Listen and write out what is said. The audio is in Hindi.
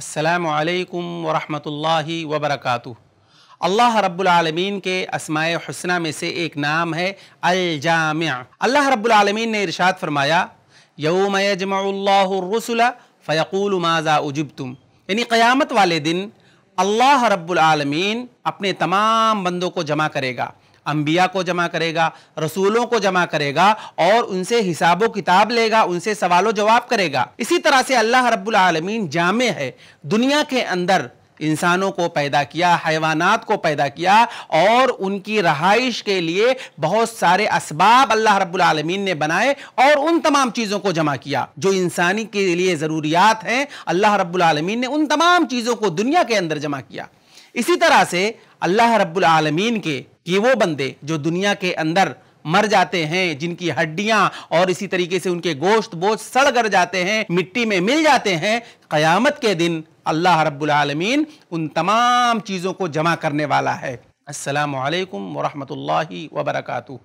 असलकम वरहमल वबरक अल्लाह रब्लमीन के असमाय हसना में से एक नाम है अलजाम अल्लाह रब्लमीन ने इरशाद फरमाया यौम यजमल्लासला फ़यकूल माजा उजुब तुम यानी क़यामत वाले दिन अल्लाह रब्लमीन अपने तमाम बंदों को जमा करेगा अम्बिया को जमा करेगा रसूलों को जमा करेगा और उनसे हिसाबो किताब लेगा उनसे सवालों जवाब करेगा इसी तरह से अल्लाह रब्बुल आलमीन जामे है दुनिया के अंदर इंसानों को पैदा किया हैवानात को पैदा किया और उनकी रहाइश के लिए बहुत सारे इसबाब अल्लाह रब्बुल आलमीन ने बनाए और उन तमाम चीज़ों को जमा किया जो इंसानी के लिए ज़रूरियात हैं अल्लाह रब्बुल आलमीन ने उन तमाम चीज़ों को दुनिया के अंदर जमा किया इसी तरह से अल्लाह रब्बुल आलमीन के कि वो बंदे जो दुनिया के अंदर मर जाते हैं जिनकी हड्डियां और इसी तरीके से उनके गोश्त बोझ सड़ कर जाते हैं मिट्टी में मिल जाते हैं कयामत के दिन अल्लाह रब्बुल आलमीन उन तमाम चीज़ों को जमा करने वाला है असलकम वरहमल वबरकू